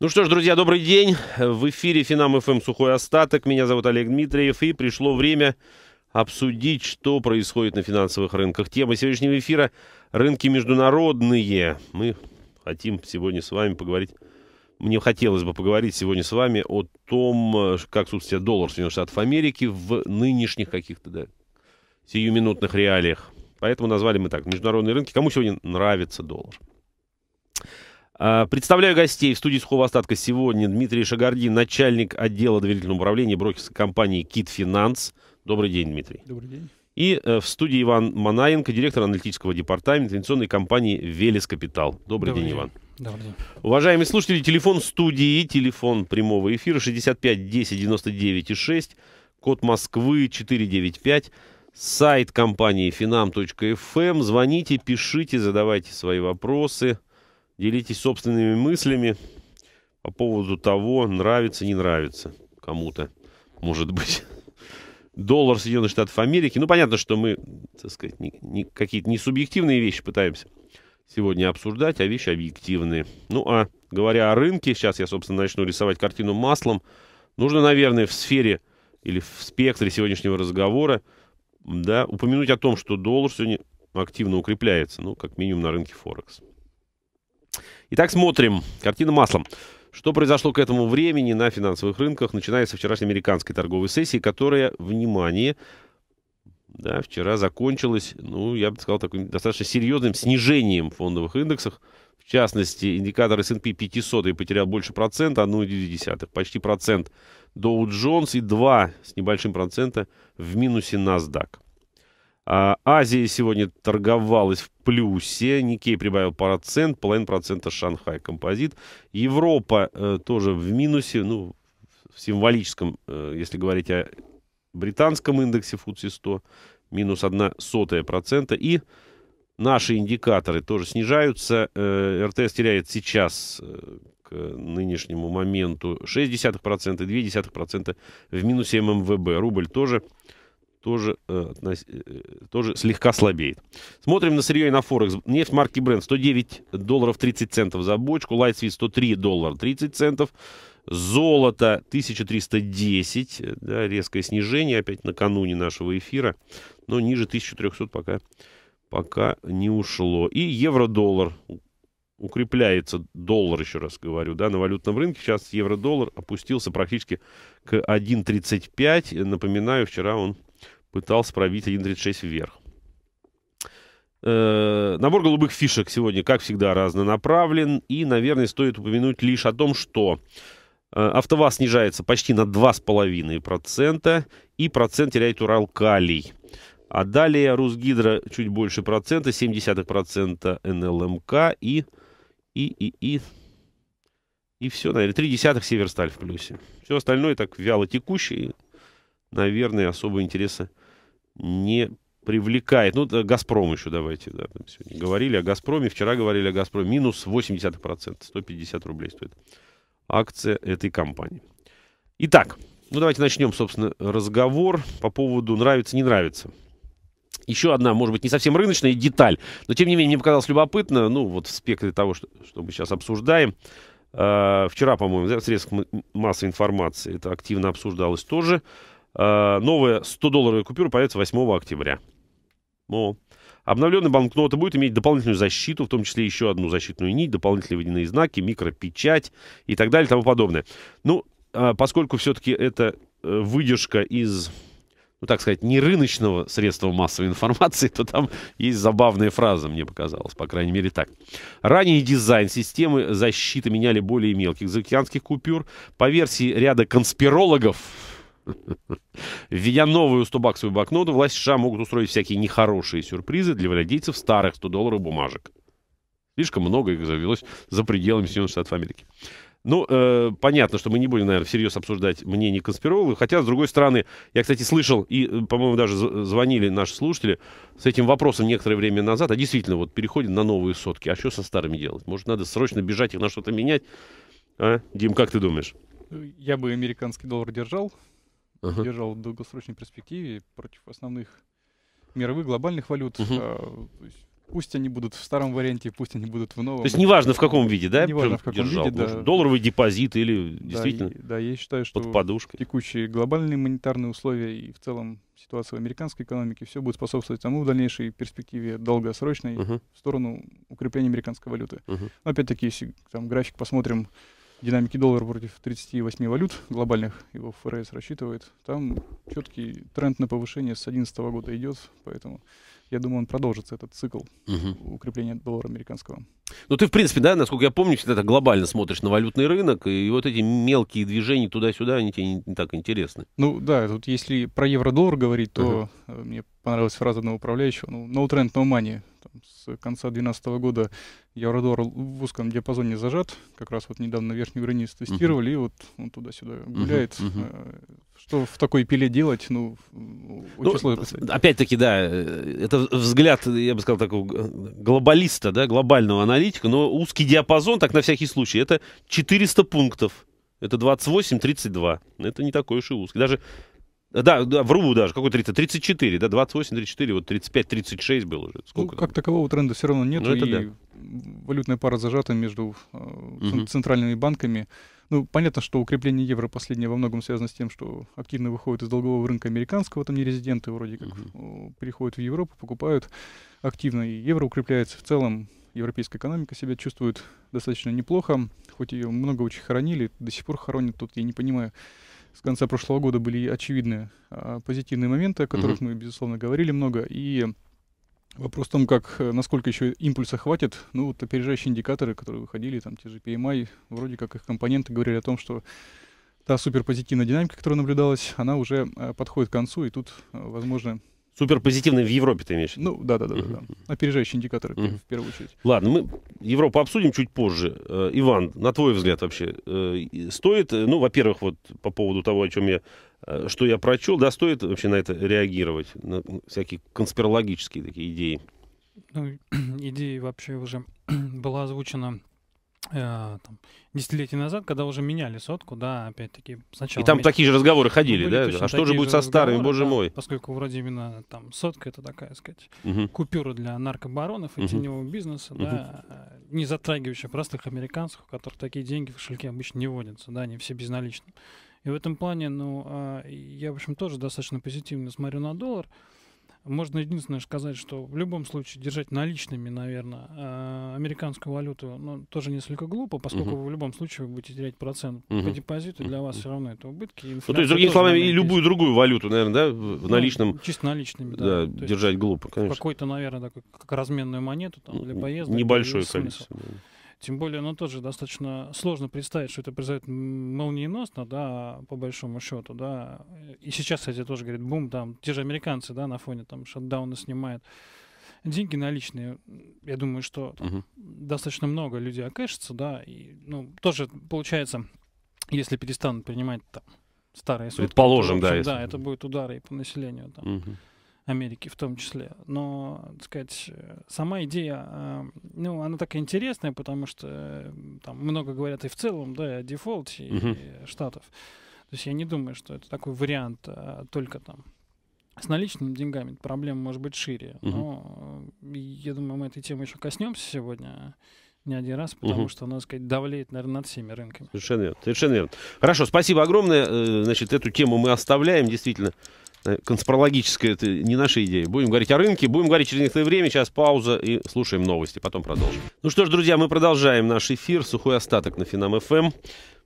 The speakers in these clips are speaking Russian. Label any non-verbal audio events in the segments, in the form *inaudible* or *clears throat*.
Ну что ж, друзья, добрый день. В эфире Финам ФМ Сухой Остаток. Меня зовут Олег Дмитриев. И пришло время обсудить, что происходит на финансовых рынках. Тема сегодняшнего эфира – рынки международные. Мы хотим сегодня с вами поговорить мне хотелось бы поговорить сегодня с вами о том, как, собственно, доллар Соединенных Штатов Америки в нынешних каких-то да, сиюминутных реалиях. Поэтому назвали мы так международные рынки. Кому сегодня нравится доллар? А, представляю гостей в студии сухого остатка сегодня Дмитрий Шагардин, начальник отдела доверительного управления брокерской компании «Кит Финанс». Добрый день, Дмитрий. Добрый день. И э, в студии Иван Манаенко, директор аналитического департамента инвестиционной компании «Велес Капитал». Добрый, Добрый день, день, Иван. Добрый день. Уважаемые слушатели, телефон студии, телефон прямого эфира 65 10 99 и 6, код Москвы 495 сайт компании finam.fm. Эм». Звоните, пишите, задавайте свои вопросы. Делитесь собственными мыслями по поводу того, нравится, не нравится кому-то, может быть. *laughs* Доллар Соединенных Штатов Америки. Ну, понятно, что мы, так сказать, не, не, какие-то не субъективные вещи пытаемся сегодня обсуждать, а вещи объективные. Ну, а говоря о рынке, сейчас я, собственно, начну рисовать картину маслом. Нужно, наверное, в сфере или в спектре сегодняшнего разговора да, упомянуть о том, что доллар сегодня активно укрепляется, ну, как минимум на рынке Форекс. Итак, смотрим. Картина маслом. Что произошло к этому времени на финансовых рынках, начиная со вчерашней американской торговой сессии, которая, внимание, да, вчера закончилась, ну, я бы сказал, таким достаточно серьезным снижением в фондовых индексах. В частности, индикатор S&P 500 потерял больше процента, 1,9, почти процент Dow Jones и 2 с небольшим процента в минусе NASDAQ. А, Азия сегодня торговалась в плюсе. Никей прибавил процент, половина процента Шанхай композит. Европа э, тоже в минусе, ну, в символическом, э, если говорить о британском индексе FTSE 100, минус 1 сотая процента. И наши индикаторы тоже снижаются. Э, РТС теряет сейчас э, к нынешнему моменту 0,6%, 0,2% в минусе ММВБ. Рубль тоже тоже, э, э, э, тоже слегка слабеет. Смотрим на сырье и на Форекс. Нефть марки Brent 109 долларов 30 центов за бочку. Light Sweet 103 доллара 30 центов. Золото 1310, э, да, резкое снижение опять накануне нашего эфира, но ниже 1300 пока, пока не ушло. И евро-доллар укрепляется доллар, еще раз говорю, да, на валютном рынке. Сейчас евро-доллар опустился практически к 1.35. Напоминаю, вчера он пытался пробить 1.36 вверх. Э, набор голубых фишек сегодня, как всегда, разнонаправлен. И, наверное, стоит упомянуть лишь о том, что э, АвтоВАЗ снижается почти на 2,5%, и процент теряет Урал-Калий. А далее Русгидро чуть больше процента, 0,7% НЛМК и, и, и, и, и все, наверное, 3 десятых Северсталь в плюсе. Все остальное так вяло текущее, наверное, особого интереса не привлекает. Ну, «Газпром» еще давайте. Да, там сегодня говорили о «Газпроме». Вчера говорили о «Газпроме». Минус 80%. 150 рублей стоит акция этой компании. Итак, ну давайте начнем, собственно, разговор по поводу нравится, не нравится. Еще одна, может быть, не совсем рыночная деталь, но тем не менее мне показалось любопытно, ну вот в спектре того, что, что мы сейчас обсуждаем. Э, вчера, по-моему, в средствах массовой информации это активно обсуждалось тоже. Э, новая 100-долларовая купюра появится 8 октября. Ну, обновленная банкнота будет иметь дополнительную защиту, в том числе еще одну защитную нить, дополнительные водяные знаки, микропечать и так далее и тому подобное. Ну, а поскольку все-таки это э, выдержка из ну, так сказать, не рыночного средства массовой информации, то там есть забавная фраза, мне показалось, по крайней мере так. Ранний дизайн системы защиты меняли более мелких заокеанских купюр. По версии ряда конспирологов, Введя новую 100-баксовую банкноту, власти США могут устроить всякие нехорошие сюрпризы для владельцев старых 100-долларовых бумажек. Слишком много их завелось за пределами Соединенных Штатов Америки. Ну, э, понятно, что мы не будем, наверное, всерьез обсуждать мнение конспирологов. Хотя, с другой стороны, я, кстати, слышал, и, э, по-моему, даже звонили наши слушатели с этим вопросом некоторое время назад. А действительно, вот переходим на новые сотки. А что со старыми делать? Может, надо срочно бежать их на что-то менять? А? Дим, как ты думаешь? Я бы американский доллар держал, uh-huh. держал в долгосрочной перспективе против основных мировых глобальных валют. Uh-huh. А, то есть Пусть они будут в старом варианте, пусть они будут в новом. То есть неважно в каком виде, да? Неважно в каком держал, виде, да. Долларовый депозит или действительно да, и, да, я считаю, что под подушкой. текущие глобальные монетарные условия и в целом ситуация в американской экономике все будет способствовать тому в дальнейшей перспективе долгосрочной uh-huh. в сторону укрепления американской валюты. Uh-huh. Но опять-таки, если там график посмотрим динамики доллара против 38 валют глобальных, его ФРС рассчитывает, там четкий тренд на повышение с 2011 года идет, поэтому я думаю, он продолжится, этот цикл угу. укрепления доллара американского. Ну, ты, в принципе, да, насколько я помню, всегда так глобально смотришь на валютный рынок, и вот эти мелкие движения туда-сюда, они тебе не, не так интересны. Ну, да, тут если про евро-доллар говорить, то угу. мне понравилась фраза одного управляющего, ну, no trend, no money там, с конца 2012 года евродоллар в узком диапазоне зажат, как раз вот недавно верхнюю границу тестировали, uh-huh. и вот он туда-сюда гуляет. Uh-huh. Uh-huh. Что в такой пиле делать, ну, ну очень ну, сложно Опять-таки, да, э, это взгляд, я бы сказал, такого глобалиста, да, глобального аналитика, но узкий диапазон, так на всякий случай, это 400 пунктов. Это 28-32. Это не такой уж и узкий. Даже да, да, вру даже, какой 30, 34, да, 28, 34, вот 35, 36 было уже. Сколько ну, как там? такового тренда все равно нет, ну, это и да. валютная пара зажата между э, угу. центральными банками. Ну, понятно, что укрепление евро последнее во многом связано с тем, что активно выходят из долгового рынка американского, там резиденты вроде как угу. переходят в Европу, покупают активно, и евро укрепляется в целом. Европейская экономика себя чувствует достаточно неплохо, хоть ее много очень хоронили, до сих пор хоронят тут, я не понимаю, с конца прошлого года были очевидные а, позитивные моменты, о которых угу. мы, безусловно, говорили много. И вопрос в том, как, э, насколько еще импульса хватит. Ну, вот опережающие индикаторы, которые выходили, там те же PMI, вроде как их компоненты говорили о том, что та суперпозитивная динамика, которая наблюдалась, она уже э, подходит к концу, и тут, э, возможно, Супер позитивный в Европе ты имеешь? Ну, да, да, да, uh-huh. да. Опережающие индикаторы uh-huh. в первую очередь. Ладно, мы Европу обсудим чуть позже. Э, Иван, на твой взгляд вообще, э, стоит, э, ну, во-первых, вот по поводу того, о чем я, э, что я прочел, да, стоит вообще на это реагировать, на всякие конспирологические такие идеи? Ну, *clears throat* идеи вообще уже *clears throat* была озвучена Э, там, десятилетий назад, когда уже меняли сотку, да, опять-таки сначала. И там меньше. такие же разговоры ходили, ну, да? А что же будет со старыми, боже да, мой? Поскольку вроде именно там сотка это такая, сказать, угу. купюра для наркобаронов и угу. теневого бизнеса, угу. да, не затрагивающая простых американцев, у которых такие деньги в кошельке обычно не водятся, да, они все безналичные. И в этом плане, ну, а, я, в общем, тоже достаточно позитивно смотрю на доллар. Можно единственное сказать, что в любом случае держать наличными, наверное, э, американскую валюту ну, тоже несколько глупо, поскольку uh-huh. вы в любом случае вы будете терять процент uh-huh. по депозиту, для вас uh-huh. все равно это убытки. Ну, то есть, другими словами, и любую другую валюту, наверное, да, в ну, наличном... Ну, чисто наличными, да. да держать есть, глупо, конечно. Какой-то, наверное, такой, как разменную монету там, для поездок. Небольшое количество. Да. Тем более, ну, тоже достаточно сложно представить, что это произойдет молниеносно, да, по большому счету, да. И сейчас, кстати, тоже, говорит, бум, там, те же американцы, да, на фоне там шатдауна снимают. Деньги наличные, я думаю, что там, угу. достаточно много людей окажется, да, и, ну, тоже получается, если перестанут принимать там старые сутки. Предположим, то, общем, да. Если... это будет удары и по населению там. Угу. Америки в том числе. Но, так сказать, э, сама идея, эм, ну, она такая интересная, потому что э, там много говорят и в целом, да, о дефолте угу. и штатов. То есть я не думаю, что это такой вариант а, только там с наличными деньгами проблема может быть шире. Угу. Но э, я думаю, мы этой темы еще коснемся сегодня не один раз, потому угу. что оно, сказать, давлеет, наверное, над всеми рынками. Совершенно верно. Совершенно верно. Хорошо, спасибо огромное. Значит, эту тему мы оставляем, действительно. Э, конспирологическая, это не наша идея. Будем говорить о рынке, будем говорить через некоторое время. Сейчас пауза и слушаем новости, потом продолжим. Ну что ж, друзья, мы продолжаем наш эфир. Сухой остаток на Финам ФМ. Эм.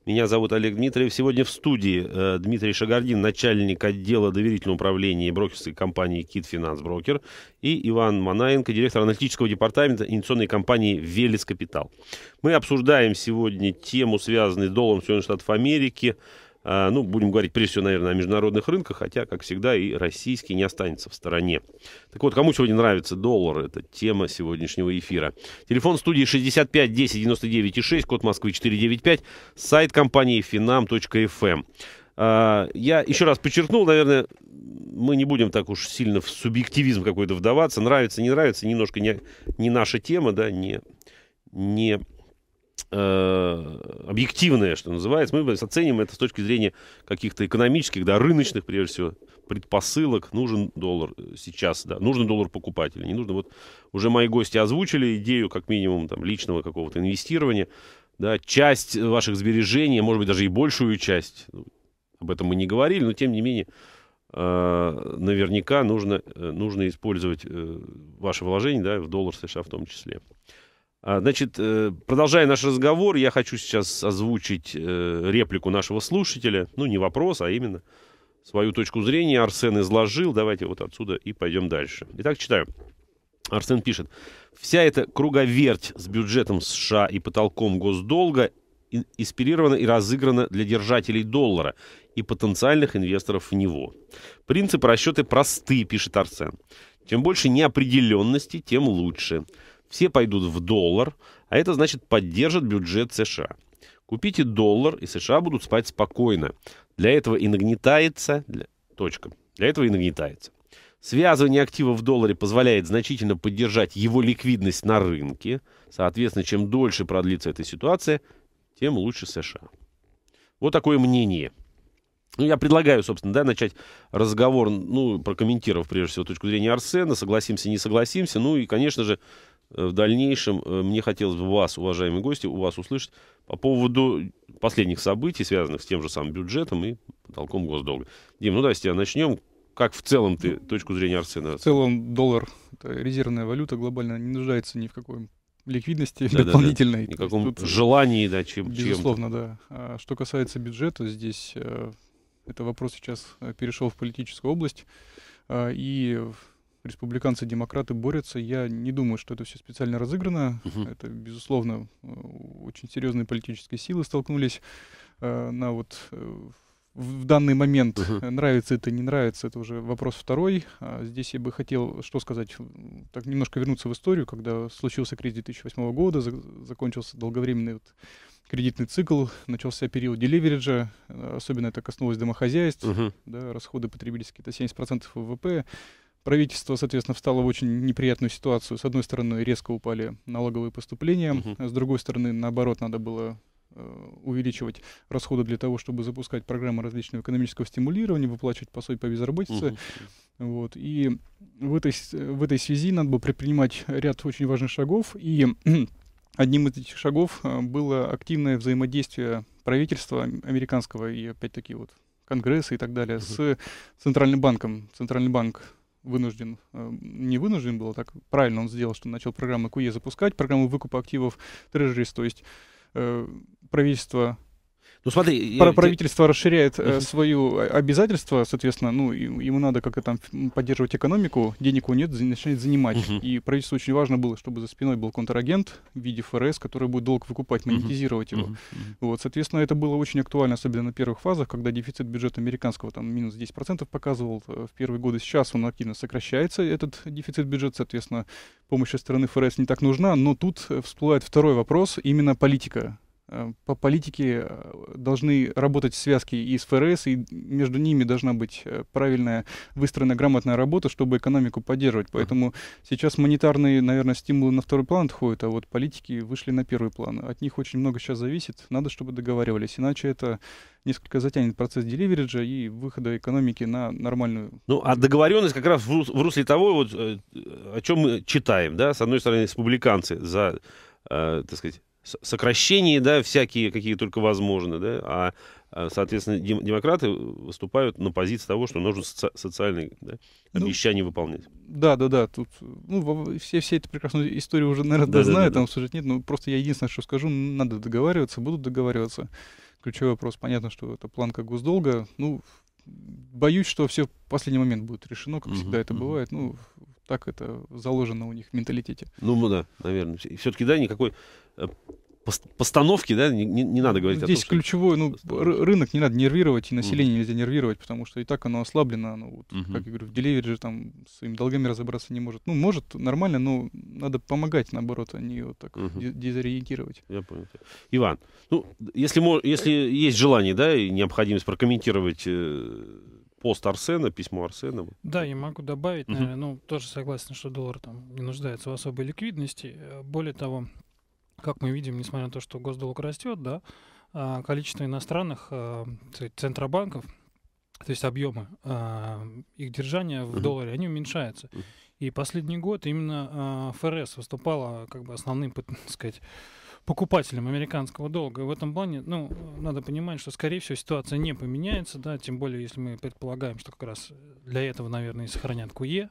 Меня зовут Олег Дмитриев. Сегодня в студии э, Дмитрий Шагардин, начальник отдела доверительного управления брокерской компании «Кит Финанс Брокер» и Иван Манаенко, директор аналитического департамента инвестиционной компании «Велес Капитал». Мы обсуждаем сегодня тему, связанную с долларом Соединенных Штатов Америки, а, ну, будем говорить прежде всего, наверное, о международных рынках, хотя, как всегда, и российский не останется в стороне. Так вот, кому сегодня нравится доллар, это тема сегодняшнего эфира. Телефон студии 65 10 99 6, код Москвы 495, сайт компании finam.fm. Эм. А, я еще раз подчеркнул, наверное, мы не будем так уж сильно в субъективизм какой-то вдаваться. Нравится, не нравится, немножко не, не наша тема, да, не, не Э, объективное, что называется. Мы оценим это с точки зрения каких-то экономических, да, рыночных, прежде всего, предпосылок. Нужен доллар э, сейчас, да, нужен доллар покупателя. Не нужно, вот уже мои гости озвучили идею, как минимум, там, личного какого-то инвестирования. Да, часть ваших сбережений, а может быть, даже и большую часть, ну, об этом мы не говорили, но тем не менее, э, наверняка нужно, нужно использовать ваши вложения да, в доллар США в том числе. А, значит, э, продолжая наш разговор, я хочу сейчас озвучить э, реплику нашего слушателя. Ну, не вопрос, а именно свою точку зрения Арсен изложил. Давайте вот отсюда и пойдем дальше. Итак, читаю. Арсен пишет. Вся эта круговерть с бюджетом США и потолком госдолга инспирирована и разыграна для держателей доллара и потенциальных инвесторов в него. Принцип расчеты просты, пишет Арсен. Чем больше неопределенности, тем лучше все пойдут в доллар, а это значит поддержат бюджет США. Купите доллар, и США будут спать спокойно. Для этого и нагнетается... Для, точка. Для этого и нагнетается. Связывание актива в долларе позволяет значительно поддержать его ликвидность на рынке. Соответственно, чем дольше продлится эта ситуация, тем лучше США. Вот такое мнение. Ну, я предлагаю, собственно, да, начать разговор, ну, прокомментировав, прежде всего, точку зрения Арсена, согласимся, не согласимся, ну и, конечно же, Э, в дальнейшем э, мне хотелось бы вас, уважаемые гости, у вас услышать по поводу последних событий, связанных с тем же самым бюджетом и потолком госдолга. Дим, ну давай с тебя начнем. Как в целом ты ну, точку зрения Арсена? В целом доллар, это резервная валюта глобально, не нуждается ни в какой ликвидности да, дополнительной. Да, да. Никаком тут, желании, да, чем Безусловно, чем да. А что касается бюджета, здесь э, это вопрос сейчас э, перешел в политическую область. Э, и республиканцы-демократы борются. Я не думаю, что это все специально разыграно. Uh-huh. Это, безусловно, э, очень серьезные политические силы столкнулись э, на вот э, в, в данный момент. Uh-huh. Нравится это, не нравится, это уже вопрос второй. А здесь я бы хотел, что сказать, так немножко вернуться в историю, когда случился кризис 2008 года, за, закончился долговременный вот кредитный цикл, начался период деливериджа, особенно это коснулось домохозяйств, угу. Uh-huh. да, расходы потребительские, это 70% ВВП, Правительство, соответственно, встало в очень неприятную ситуацию. С одной стороны, резко упали налоговые поступления, Uh-huh. с другой стороны, наоборот, надо было э, увеличивать расходы для того, чтобы запускать программы различного экономического стимулирования, выплачивать пособие по безработице. Угу. Вот. И в этой, в этой связи надо было предпринимать ряд очень важных шагов. И *clears throat* одним из этих шагов э, было активное взаимодействие правительства американского и, опять-таки, вот Конгресса и так далее угу. с Центральным банком. Центральный банк вынужден, эм, не вынужден был, а так правильно он сделал, что начал программы куе e запускать, программу выкупа активов Treasuries, то есть э, правительство ну смотри, Про правительство я... расширяет угу. свою э, обязательство, соответственно, ну ему надо как-то там поддерживать экономику, денег у нет, начинает занимать. Угу. И правительству очень важно было, чтобы за спиной был контрагент в виде ФРС, который будет долг выкупать, монетизировать угу. его. Угу. Вот, соответственно, это было очень актуально, особенно на первых фазах, когда дефицит бюджета американского там минус 10% показывал э, в первые годы. Сейчас он активно сокращается, этот дефицит бюджета, соответственно, помощь со стороны ФРС не так нужна. Но тут всплывает второй вопрос, именно политика Э, по политике э, должны работать связки и с ФРС, и между ними должна быть э, правильная, выстроена грамотная работа, чтобы экономику поддерживать. Поэтому сейчас монетарные, наверное, стимулы на второй план отходят, а вот политики вышли на первый план. От них очень много сейчас зависит. Надо, чтобы договаривались. Иначе это несколько затянет процесс деливериджа и выхода экономики на нормальную... Ну, а договоренность как раз в русле того, вот, о чем мы читаем, да, с одной стороны, республиканцы за, э, так сказать, сокращения, да, всякие, какие только возможно, да, а, а соответственно, демократы выступают на позиции того, что нужно соци социальные да, ну, обещания ну, выполнять. Да, да, да, тут, ну, все, все эту прекрасную историю уже, наверное, да, знают, да, да, там да. нет, но просто я единственное, что скажу, надо договариваться, будут договариваться. Ключевой вопрос, понятно, что это планка госдолга, ну, боюсь, что все в последний момент будет решено, как угу, всегда это угу. бывает, ну, так это заложено у них в менталитете. Ну, ну да, наверное. Все-таки, да, никакой Э, постановки, да, не, не, надо говорить Здесь о том, ключевой, что... ну, рынок не надо нервировать, и население mm. нельзя нервировать, потому что и так оно ослаблено, ну вот, mm-hmm. как я говорю, в же там своими долгами разобраться не может. Ну, может, нормально, но надо помогать, наоборот, а не вот так mm-hmm. дезориентировать. Я понял. Иван, ну, если, если есть желание, да, и необходимость прокомментировать э, пост Арсена, письмо Арсена. Да, я могу добавить, mm-hmm. наверное, ну, тоже согласен, что доллар там не нуждается в особой ликвидности. Более того, как мы видим, несмотря на то, что госдолг растет, да, а, количество иностранных а, центробанков, то есть объемы а, их держания в долларе, они уменьшаются. И последний год именно ФРС выступала как бы основным, так *laughs* сказать, покупателем американского долга. И в этом плане, ну, надо понимать, что, скорее всего, ситуация не поменяется, да, тем более, если мы предполагаем, что как раз для этого, наверное, и сохранят КУЕ,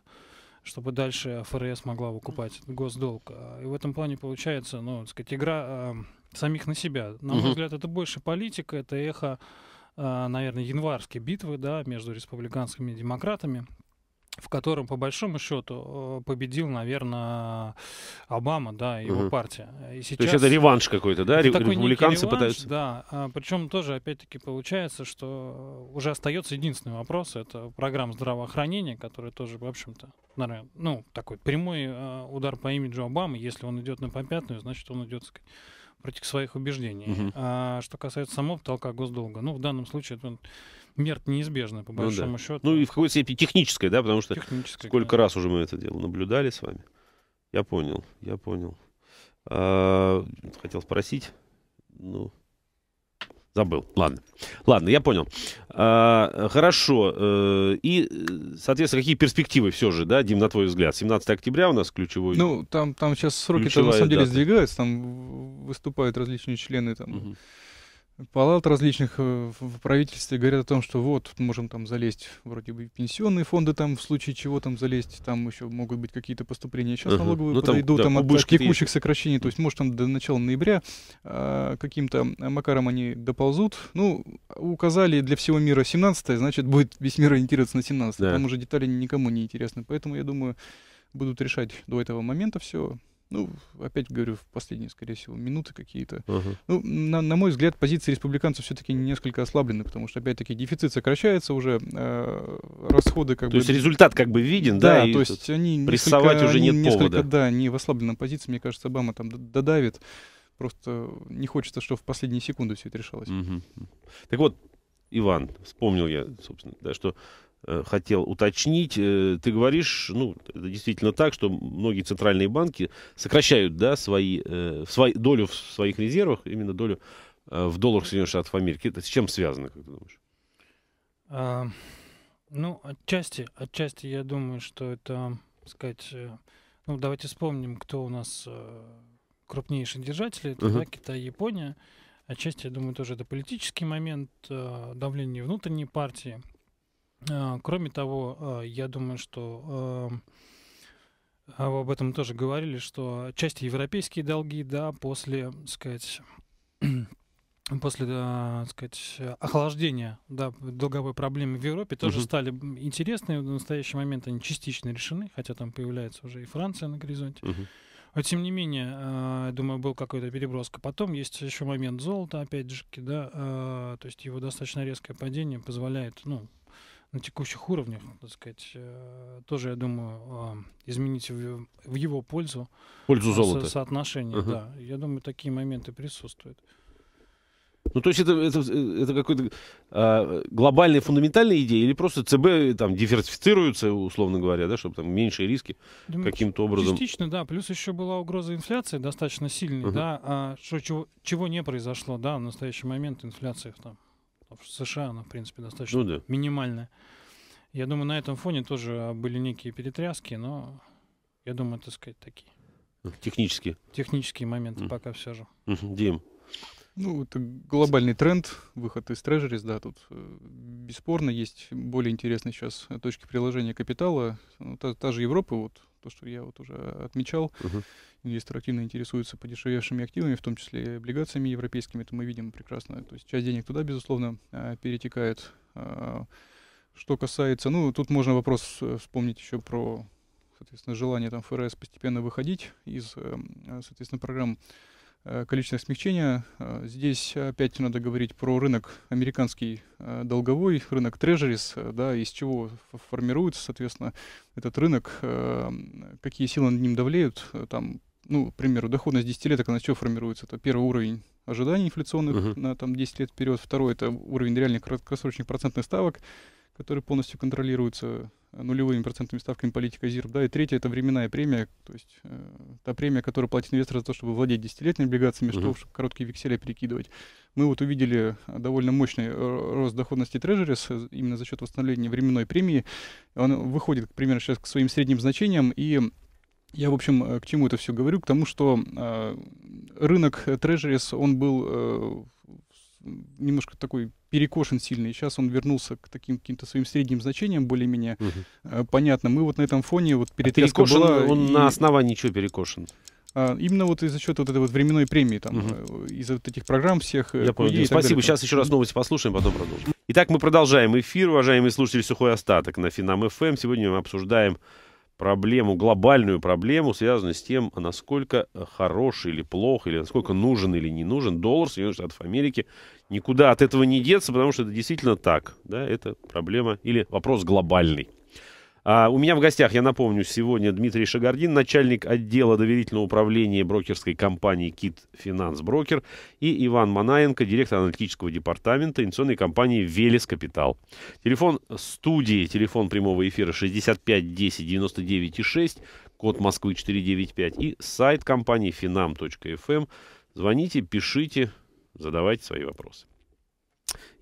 чтобы дальше ФРС могла выкупать госдолг. А, и в этом плане получается, ну, так сказать, игра э, самих на себя. На мой угу. взгляд, это больше политика, это эхо, э, наверное, январские битвы, да, между республиканскими и демократами в котором, по большому счету, э, победил, наверное, Обама, да, его угу. партия. И сейчас... То есть это реванш какой-то, да? Это Республиканцы реванш, пытаются... Да, а, причем тоже, опять-таки, получается, что э, уже остается единственный вопрос, это программа здравоохранения, которая тоже, в общем-то, наверное, ну, такой прямой э, удар по имиджу Обамы, если он идет на попятную, значит, он идет, сказать, против своих убеждений. Угу. А, что касается самого толка госдолга, ну, в данном случае это Смерть неизбежна, по большому ну, да. счету. Ну и в какой-то степени техническая, да, потому что сколько да. раз уже мы это дело наблюдали с вами. Я понял, я понял. А, хотел спросить, ну, забыл. Ладно, ладно, я понял. А, хорошо. Э, и, соответственно, какие перспективы все же, да, Дим, на твой взгляд? 17 октября у нас ключевой. Ну, там, там сейчас сроки на самом деле дата. сдвигаются, там выступают различные члены там. Угу палат различных э, в правительстве говорят о том, что вот, можем там залезть, вроде бы пенсионные фонды там в случае чего там залезть, там еще могут быть какие-то поступления сейчас uh-huh. налоговые ну, подойдут, там, да, там от, от текущих есть. сокращений, то есть может там до начала ноября а, каким-то а, макаром они доползут. Ну, указали для всего мира 17 значит будет весь мир ориентироваться на 17 да. там уже детали никому не интересны, поэтому я думаю, будут решать до этого момента все, ну, опять говорю, в последние, скорее всего, минуты какие-то. Uh-huh. Ну, на, на мой взгляд, позиции республиканцев все-таки несколько ослаблены, потому что, опять-таки, дефицит сокращается уже, э, расходы как то бы... То есть результат как бы виден, да? Да, то есть они... Прессовать уже нет несколько, повода. Да, не в ослабленном позиции, мне кажется, Обама там додавит. Просто не хочется, чтобы в последние секунды все это решалось. Uh -huh. Так вот, Иван, вспомнил я, собственно, да, что Э, хотел уточнить. Э, ты говоришь, ну, это действительно так, что многие центральные банки сокращают, да, свои, э, свои, долю в своих резервах, именно долю в долларах Соединенных Штатов Америки. Это с чем связано, как ты думаешь? А, ну, отчасти, отчасти я думаю, что это, так сказать, ну, давайте вспомним, кто у нас крупнейшие держатели, это uh-huh. да, Китай, Япония. Отчасти, я думаю, тоже это политический момент, давление внутренней партии, а, кроме того, а, я думаю, что а, вы об этом тоже говорили, что части европейские долги, да, после, так сказать, *clears throat* после, да, так сказать, охлаждения да, долговой проблемы в Европе тоже угу. стали интересны. В настоящий момент они частично решены, хотя там появляется уже и Франция на горизонте. Угу. Но тем не менее, э, думаю, был какой-то переброска. Потом есть еще момент золота, опять же, да, то есть его достаточно резкое падение позволяет, ну, на текущих уровнях, ну, так сказать, э, тоже, я думаю, э, изменить в его пользу. Пользу э, золота. Соотношение, угу. да. Я думаю, такие моменты присутствуют. Ну, то есть это, это, это какой-то э, глобальная фундаментальная идея или просто ЦБ там диверсифицируется, условно говоря, да, чтобы там меньшие риски да, каким-то образом... Частично, да. Плюс еще была угроза инфляции достаточно сильной, uh-huh. да, а, что, чего, чего не произошло, да, в настоящий момент инфляция там Потому США, она, в принципе, достаточно ну, да. минимальная. Я думаю, на этом фоне тоже а, были некие перетряски, но я думаю, так сказать, такие. Технические. Технические моменты mm. пока все же. Дим. Ну, это глобальный тренд, выход из трежерис, да, тут э, бесспорно есть более интересные сейчас э, точки приложения капитала. Э, та, та же Европа, вот то, что я вот уже отмечал. Угу. Инвесторы активно интересуются подешевевшими активами, в том числе облигациями европейскими. Это мы видим прекрасно. То есть часть денег туда, безусловно, э, перетекает. А, что касается, ну, тут можно вопрос э, вспомнить еще про, соответственно, желание там ФРС постепенно выходить из, эм, соответственно, программ Э, количественное смягчение. Э, здесь опять надо говорить про рынок американский э, долговой, рынок трежерис, да, из чего формируется, соответственно, этот рынок, какие силы над ним давлеют. Там, ну, к примеру, доходность десятилеток, она чего формируется? Это первый уровень ожиданий инфляционных uh-huh. на там, 10 лет вперед, второй — это уровень реальных краткосрочных процентных ставок, которые полностью контролируются нулевыми процентными ставками политика ЗИРБ, да, и третье — это временная премия, то есть э, та премия, которую платит инвестор за то, чтобы владеть десятилетними облигациями, угу. Uh чтобы короткие векселя перекидывать. Мы вот увидели э, довольно мощный э, рост доходности трежерис э, именно за счет восстановления временной премии. Он выходит примерно сейчас к своим средним значениям, и я, в общем, к чему это все говорю? К тому, что э, рынок трежерис, он был э, немножко такой перекошен сильно, и сейчас он вернулся к таким каким-то своим средним значениям, более-менее угу. Э, понятно. Мы вот на этом фоне вот перед а была, он и... на основании чего перекошен? А, именно вот из-за счет вот этой вот временной премии, там, угу. из-за вот этих программ всех. Э, Я понял, спасибо. Далее. Сейчас еще раз новости послушаем, потом продолжим. Итак, мы продолжаем эфир, уважаемые слушатели «Сухой остаток» на Финам ФМ. Сегодня мы обсуждаем проблему, глобальную проблему, связанную с тем, насколько хорош или плох, или насколько нужен или не нужен доллар Соединенных Штатов Америки Никуда от этого не деться, потому что это действительно так. Да, это проблема или вопрос глобальный. А у меня в гостях, я напомню, сегодня Дмитрий Шагардин, начальник отдела доверительного управления брокерской компании «Кит Финанс Брокер» и Иван Манаенко, директор аналитического департамента инвестиционной компании «Велес Капитал». Телефон студии, телефон прямого эфира 65 10 99 6, код Москвы 495 и сайт компании finam.fm. Эм». Звоните, пишите, Задавайте свои вопросы.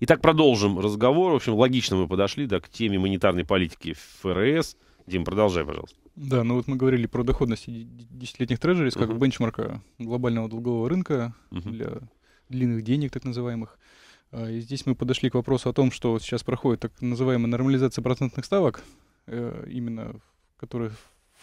Итак, продолжим разговор. В общем, логично мы подошли да, к теме монетарной политики ФРС. Дим, продолжай, пожалуйста. Да, ну вот мы говорили про доходность десятилетних трежерис как uh-huh. бенчмарка глобального долгового рынка uh-huh. для длинных денег, так называемых. А, и здесь мы подошли к вопросу о том, что сейчас проходит так называемая нормализация процентных ставок, э, именно которая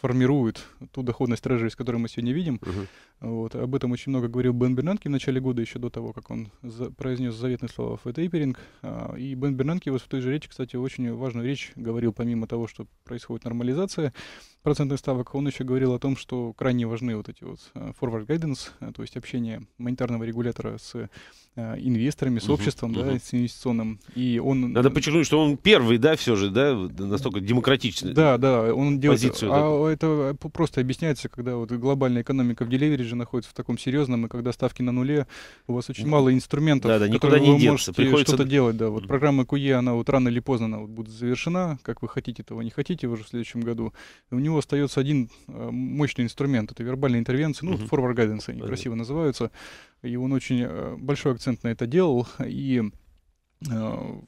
формируют ту доходность трежерис, которую мы сегодня видим. Uh-huh. Вот. Об этом очень много говорил Бен Бернанки в начале года, еще до того, как он за- произнес заветные слова фэтейперинг. А, и Бен Бернанки вот в той же речи, кстати, очень важную речь говорил, помимо того, что происходит нормализация процентных ставок, он еще говорил о том, что крайне важны вот эти вот а, forward guidance, а, то есть общение монетарного регулятора с Э, инвесторами, с обществом, uh-huh, да, uh-huh. с инвестиционным. И он... Надо подчеркнуть, что он первый, да, все же, да, настолько демократичный. Да, да, он делает... Позицию, а да. это просто объясняется, когда вот глобальная экономика в же находится в таком серьезном, и когда ставки на нуле, у вас очень мало инструментов, да, да, которые вы не можете Приходится... что-то делать, да. Вот программа КУЕ, она вот рано или поздно она вот будет завершена, как вы хотите этого, не хотите уже в следующем году. У него остается один э, мощный инструмент, это вербальная интервенция, ну, uh-huh. forward guidance, они красиво называются и он очень э, большой акцент на это делал, и э,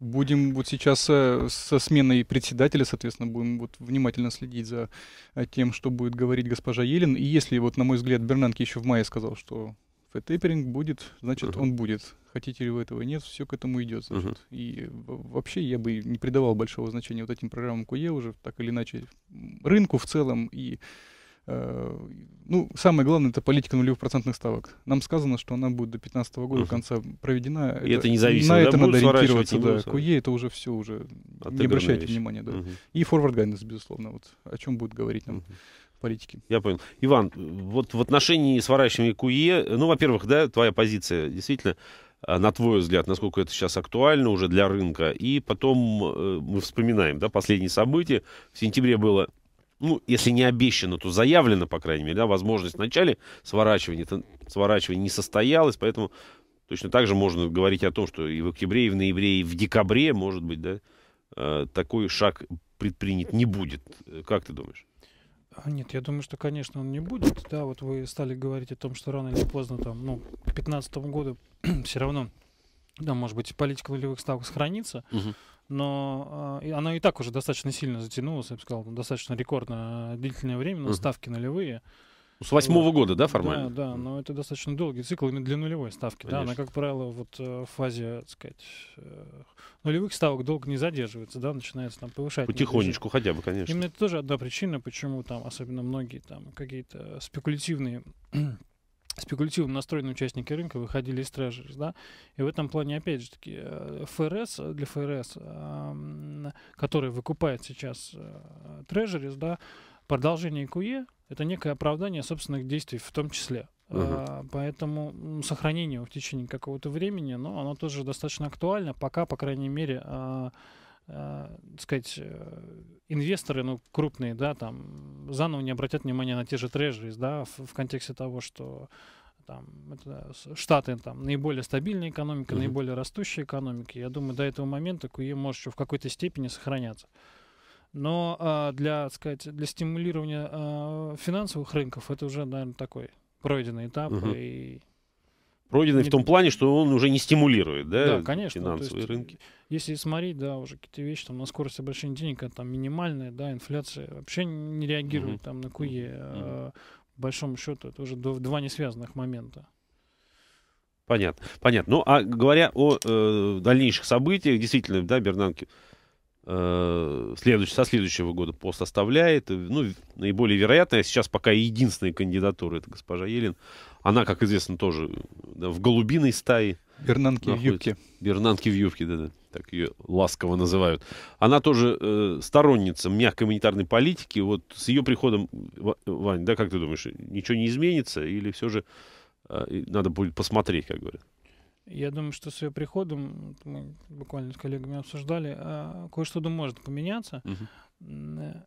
Будем вот сейчас э, со, сменой председателя, соответственно, будем вот внимательно следить за тем, что будет говорить госпожа Елен. И если вот, на мой взгляд, Бернанки еще в мае сказал, что фэтэперинг будет, значит, uh-huh. он будет. Хотите ли вы этого нет, все к этому идет. Значит. Uh-huh. И вообще я бы не придавал большого значения вот этим программам КУЕ e уже, так или иначе, рынку в целом и Э, ну, самое главное, это политика нулевых процентных ставок. Нам сказано, что она будет до 2015 года угу. конца проведена. И это, это независимо, На да? это будут надо ориентироваться, да. QE это уже все уже, Отыгранная не обращайте вещь. внимания, да. Угу. И forward guidance, безусловно, вот о чем будет говорить нам. Угу политики. Я понял. Иван, вот в отношении сворачивания КУЕ, ну, во-первых, да, твоя позиция действительно а, на твой взгляд, насколько это сейчас актуально уже для рынка. И потом э, мы вспоминаем да, последние события. В сентябре было ну, если не обещано, то заявлено, по крайней мере, да, возможность в начале сворачивания, сворачивания не состоялась, поэтому точно так же можно говорить о том, что и в октябре, и в ноябре, и в декабре, может быть, да, э, такой шаг предпринят не будет. Э, как ты думаешь? А, нет, я думаю, что, конечно, он не будет. Да, вот вы стали говорить о том, что рано или поздно, там, ну, к 2015 году *clears throat* все равно, да, может быть, политика нулевых ставок сохранится. Угу но э, а, она и так уже достаточно сильно затянулась, я бы сказал, достаточно рекордно э, длительное время, но mm ставки нулевые. С восьмого года, да, формально? Да, да, но это достаточно долгий цикл именно для нулевой ставки. Конечно. Да, она, как правило, вот э, в фазе, так сказать, э, нулевых ставок долго не задерживается, да, начинается там повышать. Потихонечку хотя бы, конечно. Именно это тоже одна причина, почему там особенно многие там какие-то спекулятивные спекулятивно настроенные участники рынка выходили из трежерис, да, и в этом плане, опять же таки, э, ФРС, э, для ФРС, эм, который выкупает сейчас трежерис, э, да, продолжение КУЕ – это некое оправдание собственных действий в том числе. Угу. А, поэтому сохранение в течение какого-то времени, но оно тоже достаточно актуально, пока, по крайней мере, а, Э, так сказать, э, инвесторы, ну, крупные, да, там, заново не обратят внимания на те же трежерис, да, в, в контексте того, что там, это, Штаты там наиболее стабильная экономика, mm-hmm. наиболее растущая экономика. Я думаю, до этого момента QE может еще в какой-то степени сохраняться. Но э, для, так сказать, для стимулирования э, финансовых рынков это уже, наверное, такой пройденный этап. Mm-hmm. И Пройденный не... в том плане, что он уже не стимулирует, да, да конечно, ну, финансовые есть, рынки. Если смотреть, да, уже какие-то вещи, там, на скорость обращения денег, а там, минимальная, да, инфляция вообще не реагирует, угу. там, на КУЕ. Угу. А, большому счету, это уже два несвязанных момента. Понятно, понятно. Ну, а говоря о э, дальнейших событиях, действительно, да, Бернанки Э, следующий, со следующего года пост оставляет. Ну, наиболее вероятная сейчас пока единственная кандидатура, это госпожа Елен. Она, как известно, тоже в голубиной стае. Бернанки находится. в юбке. Бернанки в юбке, да-да, так ее ласково называют. Она тоже э, сторонница мягкой монетарной политики. Вот с ее приходом, Вань, да, как ты думаешь, ничего не изменится или все же э, надо будет посмотреть, как говорят? Я думаю, что с ее приходом, мы буквально с коллегами обсуждали, а, кое-что может поменяться э,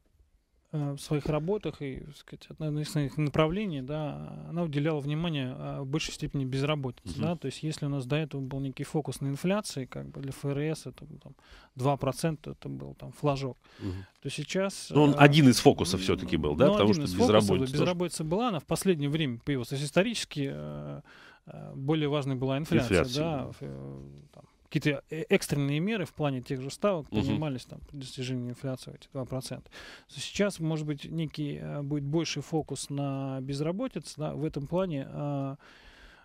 в своих работах и, так сказать, одно ну, из своих направлений, да, она уделяла внимание а, в большей степени безработице, угу. да, то есть если у нас до этого был некий фокус на инфляции, как бы для ФРС это там, 2% это был там флажок, угу. то сейчас... Но ну, он э, один из фокусов все-таки был, да, ну, потому что безработица... Фокусов, безработица была, она в последнее время появилась, то есть исторически э, Э, более важной была инфляция, инфляция. да, э, там, какие-то э, экстренные меры в плане тех же ставок угу. принимались там при инфляции эти 2%. Сейчас, может быть, некий будет больше фокус на безработице, да, в этом плане а,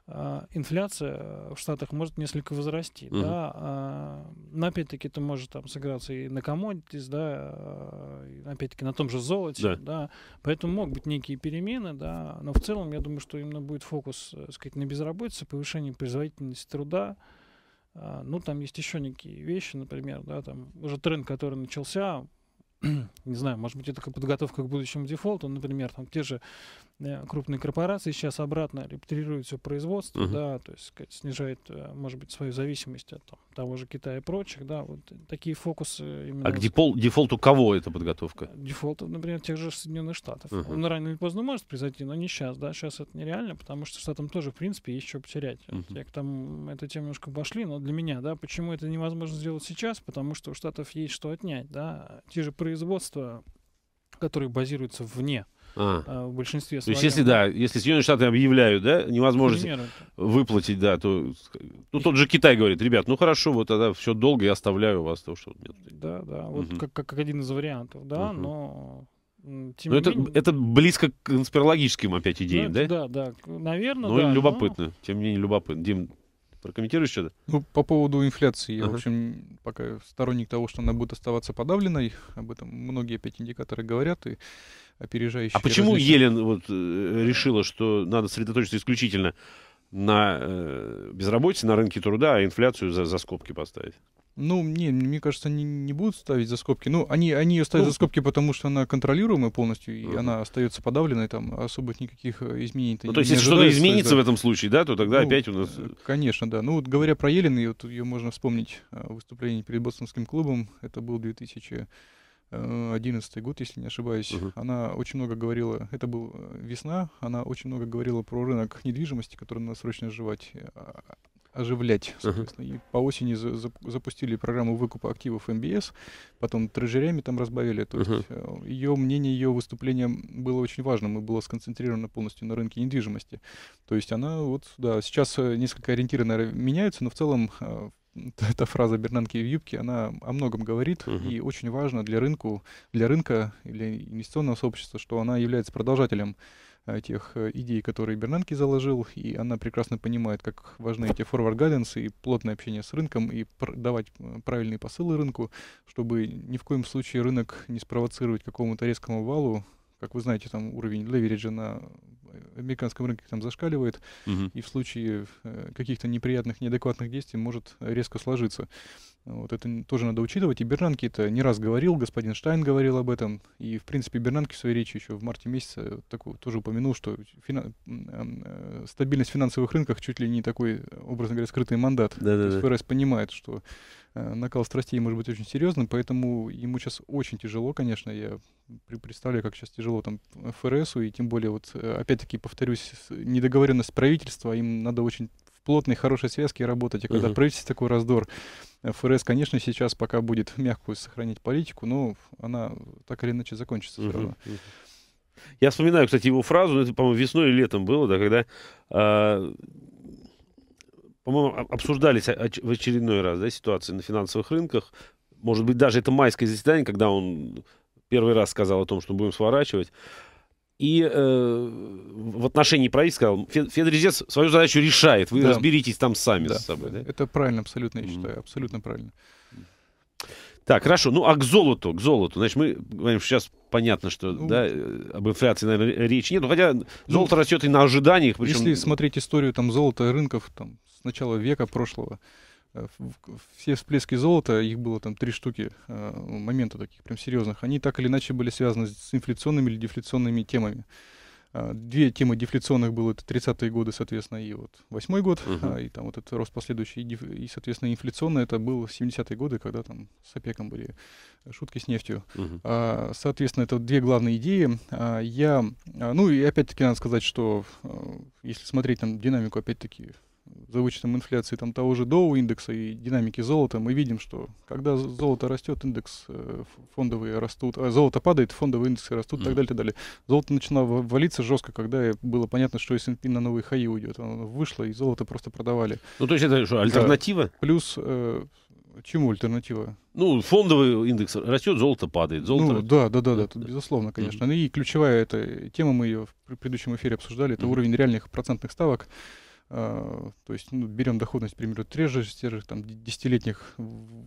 а, инфляция э, в Штатах может несколько возрасти, угу. да, а, но опять-таки это может там сыграться и на commodities, да, э, опять-таки на том же золоте, да. да, поэтому могут быть некие перемены, да, но в целом я думаю, что именно будет фокус, э, так сказать, на безработице, повышение производительности труда, а, ну, там есть еще некие вещи, например, да, там уже тренд, который начался, *clears throat* не знаю, может быть, это как подготовка к будущему дефолту, например, там те же Э, крупные корпорации сейчас обратно репетируют все производство, uh-huh. да, то есть сказать, снижает, э, может быть, свою зависимость от там, того же Китая и прочих, да, вот такие фокусы. Именно а к дефол- дефолту кого эта подготовка? Дефолт, например, тех же Соединенных Штатов. Uh-huh. Он ну, рано или поздно может произойти, но не сейчас, да, сейчас это нереально, потому что Штатам тоже, в принципе, есть что потерять. Uh-huh. Вот я к тому, эту тему немножко обошли, но для меня, да, почему это невозможно сделать сейчас, потому что у Штатов есть что отнять, да, те же производства, которые базируются вне а. а. в большинстве своем. То есть, если, да, если Соединенные Штаты объявляют, да, невозможность выплатить, да, то... Ну, тот же Китай говорит, ребят, ну, хорошо, вот тогда все долго я оставляю вас то, что нет. Да, да, вот угу. как, как один из вариантов, да, угу. но... Тем но это, менее... это близко к конспирологическим опять идеям, ну, да? Да, да, наверное, но да. любопытно, но... тем не менее любопытно. Дим, Прокомментируешь что-то? Ну, по поводу инфляции, я, в общем, пока сторонник того, что она будет оставаться подавленной, об этом многие опять индикаторы говорят, и опережающие. А почему различия. Елен вот, э, решила, что надо сосредоточиться исключительно на э, безработице, на рынке труда, а инфляцию за, за скобки поставить? Ну, не, мне кажется, они не будут ставить за скобки. Ну, они, они ее ставят ну, за скобки, потому что она контролируемая полностью, и угу. она остается подавленной, там особо никаких э, изменений ну, то есть, если что-то изменится да. в этом случае, да, то тогда ну, опять у нас... Э, конечно, да. Ну, вот говоря про Елен, ее, ее можно вспомнить выступление перед Бостонским клубом, это был 2000 2011 э, год, если не ошибаюсь, угу. она очень много говорила, это был э, весна, она очень много говорила про рынок недвижимости, который надо срочно оживать, э, а, оживлять, соответственно. Uh-huh. И по осени за, за, запустили программу выкупа активов МБС, потом трежерями там разбавили. То uh-huh. есть ее мнение, ее выступление было очень важным и было сконцентрировано полностью на рынке недвижимости. То есть она вот, да, сейчас несколько ориентиры, наверное, меняются, но в целом эта *laughs* фраза Бернанки в юбке, она о многом говорит, угу. и очень важно для рынку, для рынка, для инвестиционного сообщества, что она является продолжателем э, тех э, идей, которые Бернанки заложил, и она прекрасно понимает, как важны эти forward guidance и плотное общение с рынком, и давать э, правильные посылы рынку, чтобы ни в коем случае рынок не спровоцировать какому-то резкому валу, как вы знаете, там уровень левериджа на э, американском рынке там зашкаливает, угу. и в случае э, каких-то неприятных, неадекватных действий может резко сложиться. Вот это тоже надо учитывать. И Бернанки это не раз говорил, господин Штайн говорил об этом. И, в принципе, Бернанки в своей речи еще в марте месяце такую, тоже упомянул, что фина... Эм, э, стабильность в финансовых рынках чуть ли не такой, образно говоря, скрытый мандат. Да -да -да. То есть ФРС понимает, что Э, накал страстей может быть очень серьезным, поэтому ему сейчас очень тяжело, конечно, я представляю, как сейчас тяжело там ФРСу, и тем более, вот э, опять-таки, повторюсь, недоговоренность правительства, им надо очень в плотной, хорошей связке работать, и когда uh правительство такой раздор, э, ФРС, конечно, сейчас пока будет мягкую сохранить политику, но она так или иначе закончится uh все равно. Я вспоминаю, кстати, его фразу, ну, это, по-моему, весной или летом было, да, когда а, по-моему, а, обсуждались в очередной раз да, ситуации на финансовых рынках. Может быть, даже это майское заседание, когда он первый раз сказал о том, что будем сворачивать. И э, в отношении правительства сказал, Фед, свою задачу решает, вы да. разберитесь там сами да. с собой. Да? Это правильно, абсолютно, я считаю, mm абсолютно правильно. Так, хорошо. Ну, а к золоту, к золоту. Значит, мы говорим, что сейчас понятно, что ну, да, об инфляции, наверное, речи нет. Ну, хотя золото ну, растет и на ожиданиях. Причем... Если смотреть историю там, золота рынков там, начала века прошлого. Э, все всплески золота, их было там три штуки, э, момента таких прям серьезных, они так или иначе были связаны с инфляционными или дефляционными темами. Э, две темы дефляционных было, это 30-е годы, соответственно, и вот 8-й год, угу. а, и там вот этот рост последующий, и, соответственно, инфляционный это был 70-е годы, когда там с ОПЕКом были шутки с нефтью. Угу. А, соответственно, это две главные идеи. А, я, а, ну и опять-таки надо сказать, что если смотреть там динамику, опять-таки, за вычетом инфляции там, того же Доу индекса и динамики золота, мы видим, что когда золото растет, индекс э, фондовые растут, а золото падает, фондовые индексы растут, mm. так далее, так далее. Золото начинало валиться жестко, когда было понятно, что S&P на новые хаи уйдет. Оно вышло, и золото просто продавали. Ну, то есть это что, альтернатива? Да. Плюс э, Чему альтернатива? Ну, фондовый индекс растет, золото падает. Золото ну, растет. да, да, да, да, тут безусловно, конечно. mm И ключевая эта тема, мы ее в предыдущем эфире обсуждали, это mm уровень реальных процентных ставок. А, то есть ну, берем доходность, к примеру, тех же, там, десятилетних,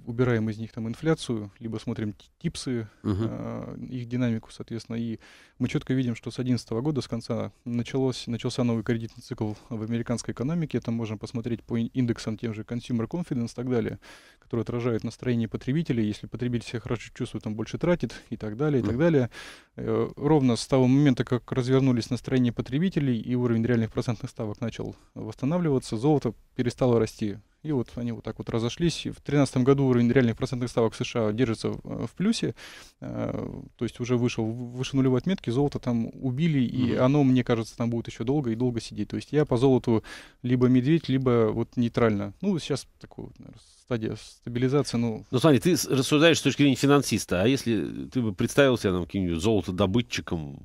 убираем из них там инфляцию, либо смотрим типсы, угу. э, их динамику, соответственно, и мы четко видим, что с 2011 года, с конца, началось, начался новый кредитный цикл в американской экономике, это можно посмотреть по индексам тем же Consumer Confidence и так далее, которые отражают настроение потребителей, если потребитель себя хорошо чувствует, он больше тратит и так далее, и так далее. Э, ровно с того момента, как развернулись настроения потребителей и уровень реальных процентных ставок начал восстанавливаться, золото перестало расти. И вот они вот так вот разошлись. В 2013 году уровень реальных процентных ставок США держится в, э, плюсе. Э, то есть уже вышел выше нулевой отметки, золото там убили, mm-hmm. и оно, мне кажется, там будет еще долго и долго сидеть. То есть я по золоту либо медведь, либо вот нейтрально. Ну, сейчас такой вот, наверное, стадия стабилизации. Ну... ну, смотри, ты рассуждаешь с точки зрения финансиста, а если ты бы представил себя там, каким-нибудь золотодобытчиком,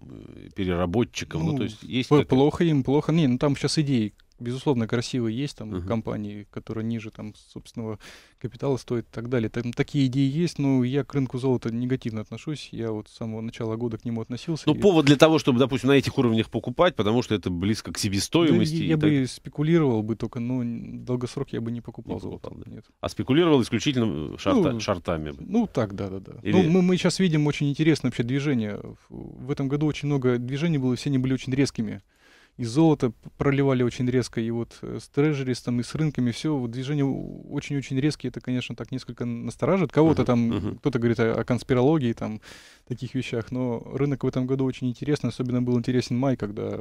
э, переработчиком, ну, ну то есть есть... Плохо им, плохо. Не, ну там сейчас идеи безусловно, красивые есть там uh-huh. компании, которые ниже там собственного капитала стоят и так далее. Там такие идеи есть, но я к рынку золота негативно отношусь. Я вот с самого начала года к нему относился. Ну, и... повод для того, чтобы, допустим, на этих уровнях покупать, потому что это близко к себестоимости. Да, я, я так... бы спекулировал бы только, но долгосрок я бы не покупал, не покупал золото. Да. Нет. А спекулировал исключительно э, шарта... ну, шартами. Ну, так, да, да, да. Или... Ну, мы, мы сейчас видим очень интересное вообще движение. В этом году очень много движений было, все они были очень резкими и золото проливали очень резко, и вот э, с трежерис и с рынками, все, вот движения очень-очень резкие, это, конечно, так несколько настораживает. Кого-то uh-huh, там, uh-huh. кто-то говорит о, о конспирологии, там, таких вещах. Но рынок в этом году очень интересный. Особенно был интересен май, когда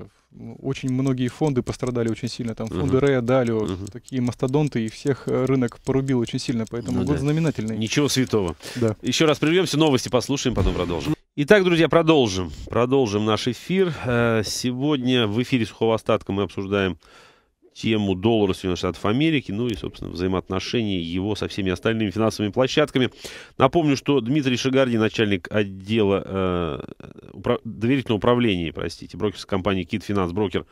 очень многие фонды пострадали очень сильно. Там фонды угу. Рея, Далио, угу. такие мастодонты, и всех э, рынок порубил очень сильно. Поэтому ну, год да. знаменательный. Ничего святого. Да. Еще раз прервемся, новости послушаем, потом продолжим. Итак, друзья, продолжим. Продолжим наш эфир. Э, сегодня в эфире сухого остатка мы обсуждаем тему доллара Соединенных Штатов Америки, ну и, собственно, взаимоотношения его со всеми остальными финансовыми площадками. Напомню, что Дмитрий Шигарди, начальник отдела э, упра- доверительного управления, простите, брокерской компании «Кит Финанс Брокер»,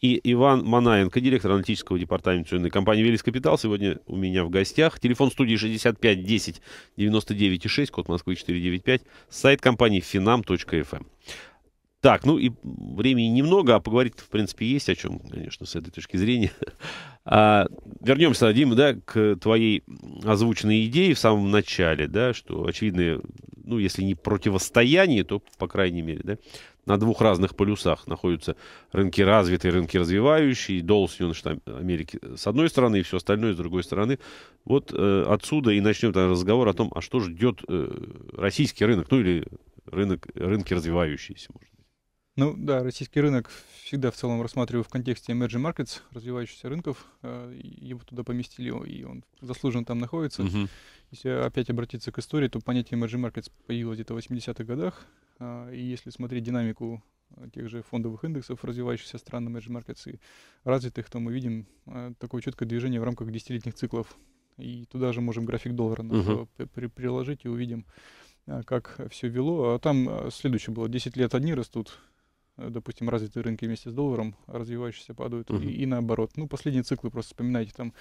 и Иван Манаенко, директор аналитического департамента акционной компании «Велис Капитал», сегодня у меня в гостях. Телефон студии 65 10 99 6, код Москвы 495, сайт компании finam.fm. Так, ну и времени немного, а поговорить в принципе, есть о чем, конечно, с этой точки зрения. *laughs* А, вернемся, Дим, да, к твоей озвученной идее в самом начале, да, что очевидно, ну, если не противостояние, то, по крайней мере, да, на двух разных полюсах находятся рынки развитые, рынки развивающие, долг Соединенных Штатов Америки с одной стороны и все остальное с другой стороны. Вот э, отсюда и начнем там, разговор о том, а что ждет э, российский рынок, ну или рынок, рынки развивающиеся, может ну да, российский рынок всегда в целом рассматриваю в контексте emerging markets, развивающихся рынков. Э, его туда поместили, и он заслуженно там находится. Uh-huh. Если опять обратиться к истории, то понятие emerging markets появилось где-то в 80-х годах. Э, и если смотреть динамику тех же фондовых индексов развивающихся стран emerging markets и развитых, то мы видим э, такое четкое движение в рамках десятилетних циклов. И туда же можем график доллара угу. Uh-huh. приложить и увидим, как все вело. А там следующее было, 10 лет одни растут, Э, допустим, развитые рынки вместе с долларом, развивающиеся падают, угу. и, и наоборот. Ну, последние циклы просто вспоминайте, там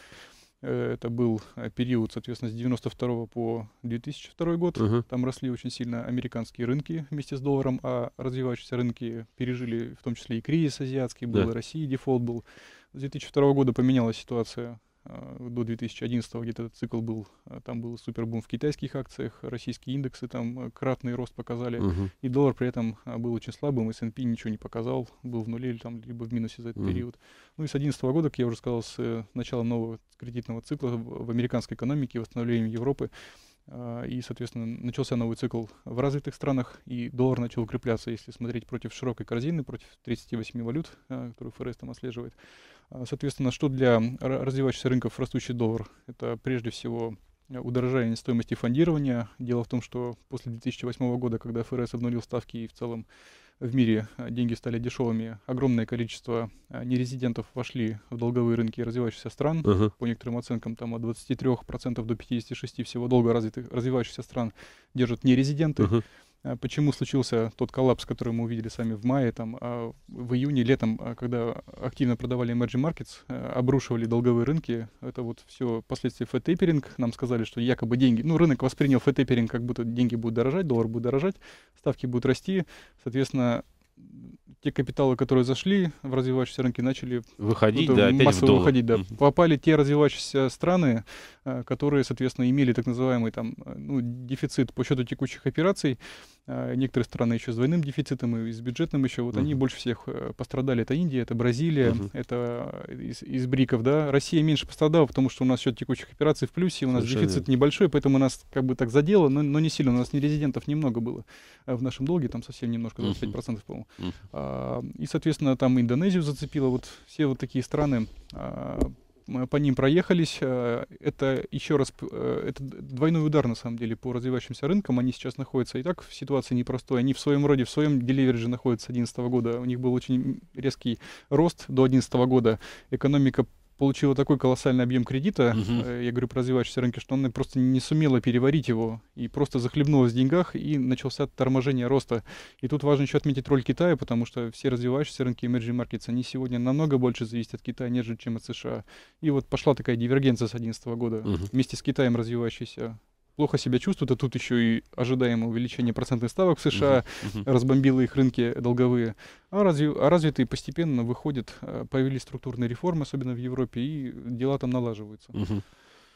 э, это был э, период, соответственно, с 92 по 2002 год, угу. там росли очень сильно американские рынки вместе с долларом, а развивающиеся рынки пережили в том числе и кризис азиатский был, да. и России дефолт был. С 2002 года поменялась ситуация Э, до 2011 где-то этот цикл был, а там был супербум в китайских акциях, российские индексы там э, кратный рост показали, угу. и доллар при этом а, был очень слабым, S&P ничего не показал, был в нуле или там либо в минусе за этот угу. период. Ну и с 2011 года, как я уже сказал, с э, начала нового кредитного цикла в американской экономике и восстановлением Европы, а, и, соответственно, начался новый цикл в развитых странах, и доллар начал укрепляться, если смотреть против широкой корзины, против 38 валют, а, которые ФРС там отслеживает. А, соответственно, что для развивающихся рынков растущий доллар? Это прежде всего удорожание стоимости фондирования. Дело в том, что после 2008 года, когда ФРС обнулил ставки и в целом в мире а, деньги стали дешевыми, огромное количество а, нерезидентов вошли в долговые рынки развивающихся стран. Uh-huh. По некоторым оценкам, там от 23% до 56% всего долга развитых, развивающихся стран держат нерезиденты. Uh-huh. А почему случился тот коллапс, который мы увидели сами в мае, там, а в июне, летом, а когда активно продавали emerging markets, э, обрушивали долговые рынки. Это вот все последствия феттейперинг. Нам сказали, что якобы деньги... Ну, рынок воспринял феттейперинг, как будто деньги будут дорожать, доллар будет дорожать, ставки будут расти. Соответственно, те капиталы, которые зашли в развивающиеся рынки, начали выходить, да, опять массово в выходить, да. Попали те развивающиеся страны, Э, которые, соответственно, имели так называемый там, э, ну, дефицит по счету текущих операций. Э, некоторые страны еще с двойным дефицитом и с бюджетным еще. Вот uh-huh. они больше всех пострадали. Это Индия, это Бразилия, uh-huh. это из, из БРИКов. Да? Россия меньше пострадала, потому что у нас счет текущих операций в плюсе, у нас Совершенно. дефицит небольшой, поэтому нас как бы так задело, но, но не сильно. У нас не резидентов немного было в нашем долге, там совсем немножко, 25%, uh-huh. по-моему. Uh-huh. А, и, соответственно, там Индонезию зацепило. Вот все вот такие страны а, по ним проехались. Э, это еще раз, э, это двойной удар на самом деле по развивающимся рынкам. Они сейчас находятся и так в ситуации непростой. Они в своем роде, в своем деливерже находятся с 2011 года. У них был очень резкий рост до 2011 года. Экономика получила такой колоссальный объем кредита, угу. я говорю про развивающиеся рынки, что она просто не сумела переварить его и просто захлебнулась в деньгах, и начался торможение роста. И тут важно еще отметить роль Китая, потому что все развивающиеся рынки emerging markets, они сегодня намного больше зависят от Китая, нежели чем от США. И вот пошла такая дивергенция с 2011 года. Угу. Вместе с Китаем развивающиеся плохо себя чувствуют, а тут еще и ожидаемое увеличение процентных ставок в США uh-huh, uh-huh. разбомбило их рынки долговые. А, разви, а развитые постепенно выходят, э, появились структурные реформы, особенно в Европе, и дела там налаживаются. Uh-huh.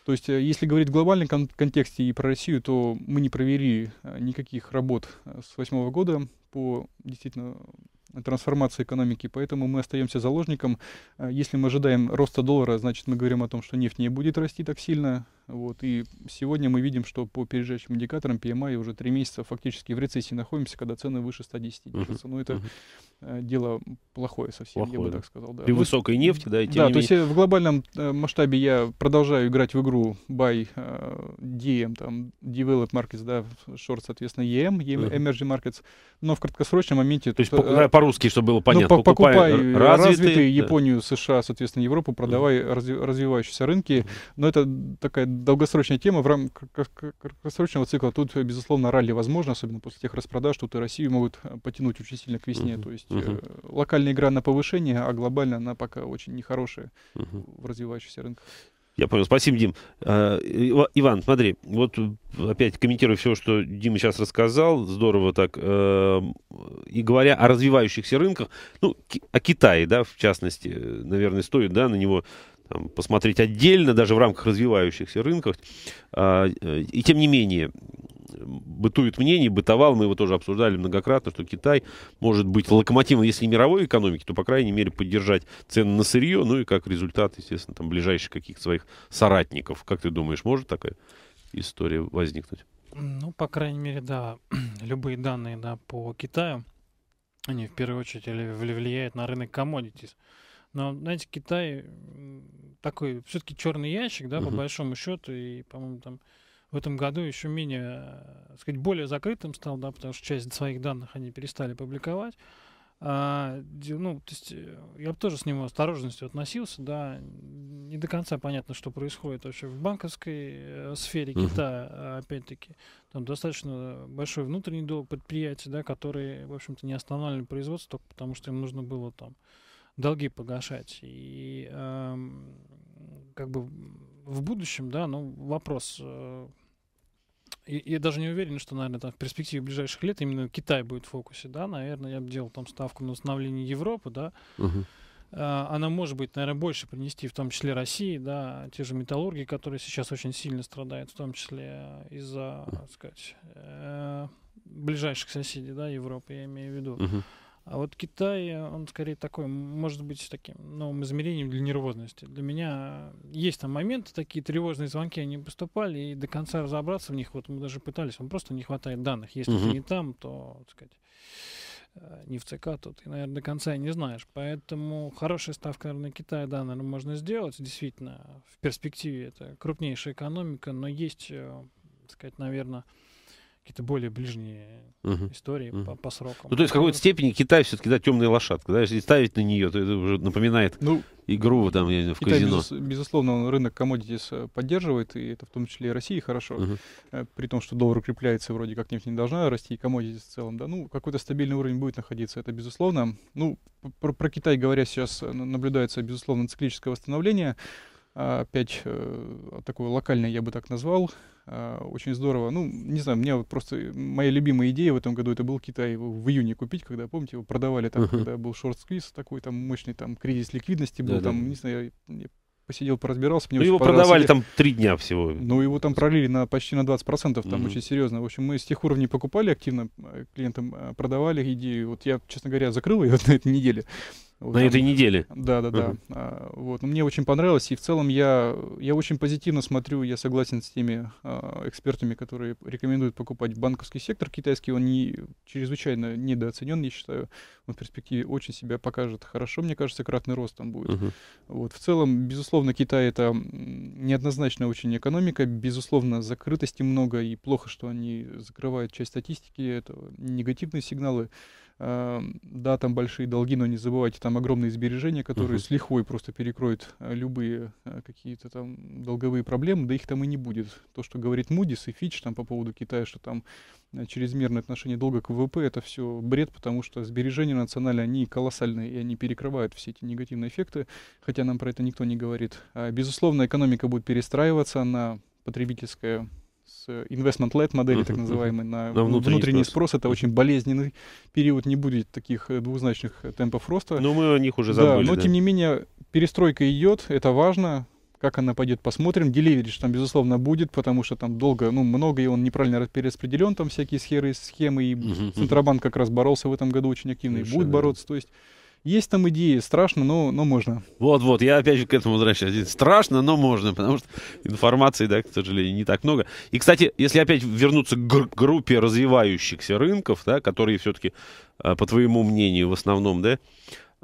То есть, э, если говорить в глобальном кон- контексте и про Россию, то мы не провели э, никаких работ с восьмого года по действительно трансформации экономики, поэтому мы остаемся заложником. Если мы ожидаем роста доллара, значит мы говорим о том, что нефть не будет расти так сильно, вот, и сегодня мы видим, что по пережающим индикаторам PMI уже три месяца фактически в рецессии находимся, когда цены выше 110 держатся. Но ну, это uh -huh. Э, дело плохое совсем, плохое, я бы да. так сказал. Да. При Вы... Ну, высокой нефти, да, и тем Да, менее... то есть э, в глобальном э, масштабе я продолжаю играть в игру by uh, DM, там, Developed Markets, да, short, соответственно, EM, EM Emerging Markets, но в краткосрочном моменте... То есть а... по-русски, чтобы было ну, понятно. Ну, покупай, развитые, развитые да. Японию, США, соответственно, Европу, продавай uh -huh. развивающиеся рынки. Но это такая долгосрочная тема в рамках краткосрочного цикла. Тут, безусловно, ралли возможно, особенно после тех распродаж. Тут и Россию могут э, потянуть очень сильно к весне. Uh-huh. То есть uh-huh. локальная игра на повышение, а глобально она пока очень нехорошая uh-huh. в развивающихся рынках. Я понял. Спасибо, Дим. А, Иван, смотри, вот опять комментирую все, что Дима сейчас рассказал, здорово так. Э, и говоря о развивающихся рынках, ну, о Китае, да, в частности, наверное, стоит, да, на него там, посмотреть отдельно, даже в рамках развивающихся рынков. А, э, и тем не менее, бытует мнение, бытовал, мы его тоже обсуждали многократно, что Китай может быть локомотивом, если не мировой экономики, то, по крайней мере, поддержать цены на сырье, ну и как результат, естественно, там, ближайших каких-то своих соратников. Как ты думаешь, может такая история возникнуть? Ну, по крайней мере, да, *clears throat* любые данные да, по Китаю, они в первую очередь влияют на рынок commodities. Но, знаете, Китай такой все-таки черный ящик, да, угу. по большому счету, и, по-моему, там в этом году еще менее, так э, сказать, более закрытым стал, да, потому что часть своих данных они перестали публиковать. А, ну, то есть, э, я бы тоже с ним осторожностью относился, да, не до конца понятно, что происходит вообще в банковской э, сфере uh-huh. Китая, а, опять-таки, там достаточно большой внутренний долг предприятий, да, которые, в общем-то, не останавливали производство только потому, что им нужно было там долги погашать. И э, как бы в будущем, да, ну, вопрос... Э, я, даже не уверен, что, наверное, там в перспективе ближайших лет именно Китай будет в фокусе, да, наверное, я бы делал там ставку на восстановление Европы, да, угу. она может быть, наверное, больше принести, в том числе России, да, те же металлурги, которые сейчас очень сильно страдают, в том числе из-за, так сказать, э, ближайших соседей, да, Европы, я имею в виду. Uh -huh. А вот Китай, он скорее такой, может быть, таким новым измерением для нервозности. Для меня есть там моменты, такие тревожные звонки, они поступали, и до конца разобраться в них, вот мы даже пытались, вам просто не хватает данных. Если угу. ты не там, то, так сказать, э, не в ЦК, то ты, наверное, до конца и не знаешь. Поэтому хорошая ставка на Китай, да, наверное, можно сделать. Действительно, в перспективе это крупнейшая экономика, но есть, э, так сказать, наверное, какие-то более ближние угу. истории угу. По, по срокам. Ну, то есть в какой-то степени Китай все-таки да, темная лошадка, да, если ставить на нее, то это уже напоминает ну, игру там, я не знаю, в Китай, казино. Безус, безусловно, рынок коммодитис э, поддерживает, и это в том числе и России хорошо, угу. при том, что доллар укрепляется, вроде как нефть не должна расти, и коммодитис в целом, да, ну, какой-то стабильный уровень будет находиться, это безусловно. Ну, про, про Китай говоря, сейчас э, наблюдается, безусловно, циклическое восстановление, а опять такое локальное я бы так назвал, а, очень здорово. Ну, не знаю, мне вот просто э, моя любимая идея в этом году это был Китай его в июне купить, когда, помните, его продавали там, uh-huh. когда был шорт-сквиз такой, там мощный там кризис ликвидности был, да, там, не знаю, я посидел, поразбирался. Мне ну, его продавали там три дня всего. Ну, его там пролили на, почти на 20%, там mm-hmm. очень серьезно. В общем, мы с тех уровней покупали активно, э, клиентам э, продавали идею. Вот я, честно говоря, закрыл ее *laughs* на этой неделе на этой неделе. Да, да, да. Uh-huh. А, вот. Ну, мне очень понравилось, и в целом я, я очень позитивно смотрю, я согласен с теми а, экспертами, которые рекомендуют покупать банковский сектор китайский, он не, чрезвычайно недооценен, я считаю, он в перспективе очень себя покажет хорошо, мне кажется, кратный рост там будет. Uh-huh. Вот. В целом, безусловно, Китай это неоднозначная очень экономика, безусловно, закрытости много, и плохо, что они закрывают часть статистики, это негативные сигналы. Э, да, там большие долги, но не забывайте, там огромные сбережения, которые uh-huh. с лихвой просто перекроют э, любые э, какие-то там долговые проблемы, да их там и не будет. То, что говорит Мудис и Фич там по поводу Китая, что там чрезмерное отношение долга к ВВП, это все бред, потому что сбережения национальные, они колоссальные, и они перекрывают все эти негативные эффекты, хотя нам про это никто не говорит. А, безусловно, экономика будет перестраиваться на потребительское investment-led модели, так называемой, на, внутренний, спрос. Это очень болезненный период, не будет таких э, двузначных э, темпов роста. Но мы о них уже забыли. Да, но тем не менее перестройка идет, это важно. Как она пойдет, посмотрим. Деливеридж там, безусловно, будет, потому что там долго, ну, много, и он неправильно перераспределен, там всякие схеры, схемы, и uh-huh. Центробанк как раз боролся в этом году очень активно и будет бороться. То есть есть там идеи, страшно, но, но можно. Вот-вот, я опять же к этому возвращаюсь. Страшно, но можно, потому что информации, да, к сожалению, не так много. И, кстати, если опять вернуться к гр- группе развивающихся рынков, да, которые все-таки, а, по твоему мнению, в основном, да,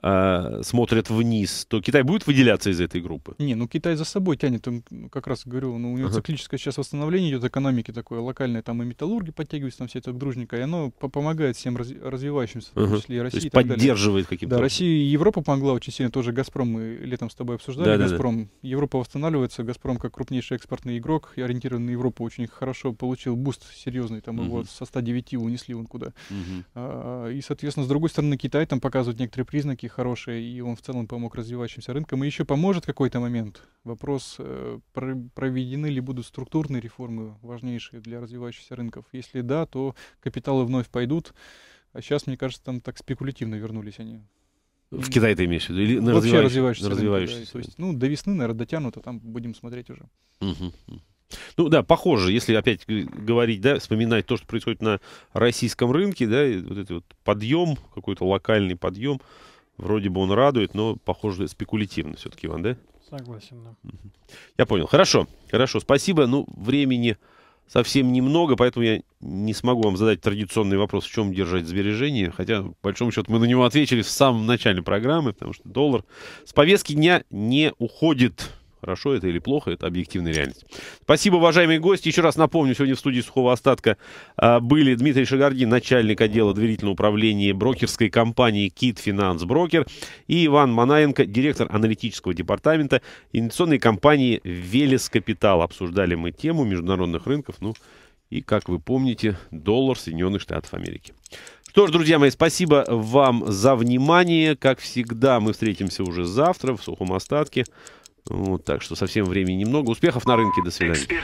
Э, смотрят вниз, то Китай будет выделяться из этой группы? Не, ну Китай за собой тянет, он, ну, как раз говорю, ну, у него ага. циклическое сейчас восстановление идет экономики такое локальное, там и металлурги подтягиваются, там все это дружненько, и оно помогает всем развивающимся, ага. в том числе и России. То есть и поддерживает каким-то Да, Россия и Европа помогла очень сильно, тоже Газпром, мы летом с тобой обсуждали, да, Газпром, да, да. Европа восстанавливается, Газпром как крупнейший экспортный игрок, и ориентированный на Европу, очень хорошо получил буст серьезный, там угу. его со 109 унесли он куда. Угу. А, и, соответственно, с другой стороны, Китай там показывает некоторые признаки хорошая, и он в целом помог развивающимся рынкам, и еще поможет какой-то момент. Вопрос, э, проведены ли будут структурные реформы, важнейшие для развивающихся рынков. Если да, то капиталы вновь пойдут, а сейчас, мне кажется, там так спекулятивно вернулись они. В Китае ты имеешь в виду? Или на Вообще развивающиеся, на развивающиеся рынки, да. То есть, ну, до весны, наверное, дотянут, а там будем смотреть уже. Ну да, похоже, если опять говорить, да, вспоминать то, что происходит на российском рынке, да, вот этот вот подъем, какой-то локальный подъем, Вроде бы он радует, но, похоже, спекулятивно все-таки, Иван, да? Согласен, да. Я понял. Хорошо, хорошо, спасибо. Ну, времени совсем немного, поэтому я не смогу вам задать традиционный вопрос, в чем держать сбережения. Хотя, по большому счету, мы на него ответили в самом начале программы, потому что доллар с повестки дня не уходит. Хорошо это или плохо, это объективная реальность. Спасибо, уважаемые гости. Еще раз напомню, сегодня в студии «Сухого остатка» а, были Дмитрий Шагардин, начальник отдела доверительного управления брокерской компании «Кит Финанс Брокер» и Иван Манаенко, директор аналитического департамента инвестиционной компании «Велес Капитал». Обсуждали мы тему международных рынков, ну и, как вы помните, доллар Соединенных Штатов Америки. Что ж, друзья мои, спасибо вам за внимание. Как всегда, мы встретимся уже завтра в сухом остатке. Вот, так что совсем времени немного. Успехов на рынке. До свидания.